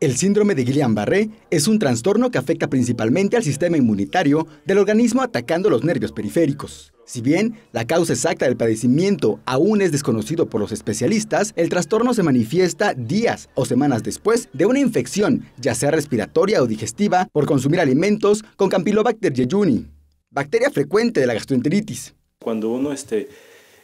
El síndrome de Guillain-Barré es un trastorno que afecta principalmente al sistema inmunitario del organismo atacando los nervios periféricos. Si bien la causa exacta del padecimiento aún es desconocido por los especialistas, el trastorno se manifiesta días o semanas después de una infección, ya sea respiratoria o digestiva, por consumir alimentos con Campylobacter jejuni, bacteria frecuente de la gastroenteritis. Cuando uno este,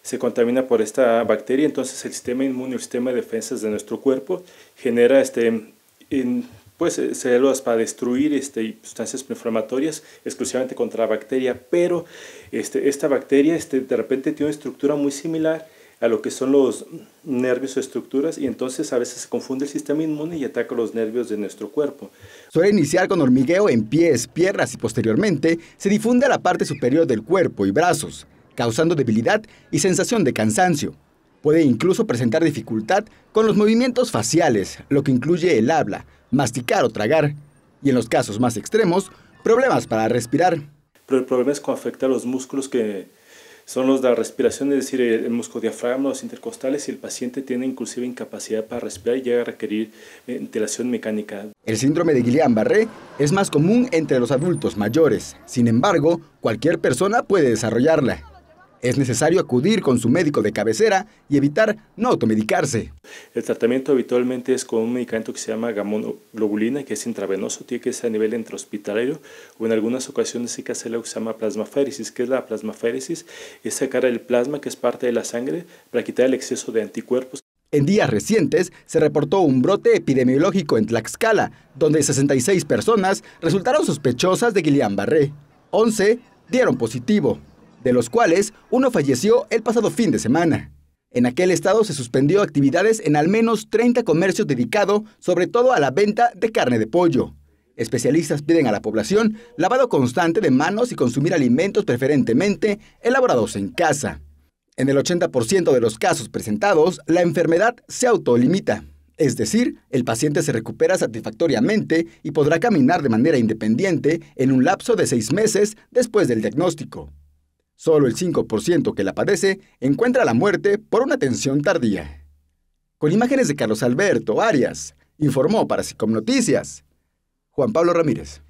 se contamina por esta bacteria, entonces el sistema inmune, el sistema de defensas de nuestro cuerpo genera este en, pues, eh, células para destruir este, sustancias inflamatorias exclusivamente contra la bacteria, pero este, esta bacteria este, de repente tiene una estructura muy similar a lo que son los nervios o estructuras y entonces a veces se confunde el sistema inmune y ataca los nervios de nuestro cuerpo. Suele iniciar con hormigueo en pies, piernas y posteriormente se difunde a la parte superior del cuerpo y brazos, causando debilidad y sensación de cansancio. Puede incluso presentar dificultad con los movimientos faciales, lo que incluye el habla, masticar o tragar, y en los casos más extremos, problemas para respirar. Pero el problema es cómo afecta a los músculos que son los de la respiración, es decir, el, músculo diafragma, los intercostales, y el paciente tiene inclusive incapacidad para respirar y llega a requerir eh, ventilación mecánica. El síndrome de Guillain-Barré es más común entre los adultos mayores. Sin embargo, cualquier persona puede desarrollarla. Es necesario acudir con su médico de cabecera y evitar no automedicarse. El tratamiento habitualmente es con un medicamento que se llama gamonoglobulina, que es intravenoso, tiene que ser a nivel intrahospitalario o en algunas ocasiones hay que hacer lo que se llama plasmaféresis. que es la plasmaféresis? Es sacar el plasma que es parte de la sangre para quitar el exceso de anticuerpos. En días recientes se reportó un brote epidemiológico en Tlaxcala, donde 66 personas resultaron sospechosas de Guillain-Barré. 11 dieron positivo de los cuales uno falleció el pasado fin de semana. En aquel estado se suspendió actividades en al menos 30 comercios dedicados sobre todo a la venta de carne de pollo. Especialistas piden a la población lavado constante de manos y consumir alimentos preferentemente elaborados en casa. En el 80% de los casos presentados, la enfermedad se autolimita, es decir, el paciente se recupera satisfactoriamente y podrá caminar de manera independiente en un lapso de seis meses después del diagnóstico. Solo el 5% que la padece encuentra la muerte por una atención tardía. Con imágenes de Carlos Alberto Arias, informó para SICOM Noticias Juan Pablo Ramírez.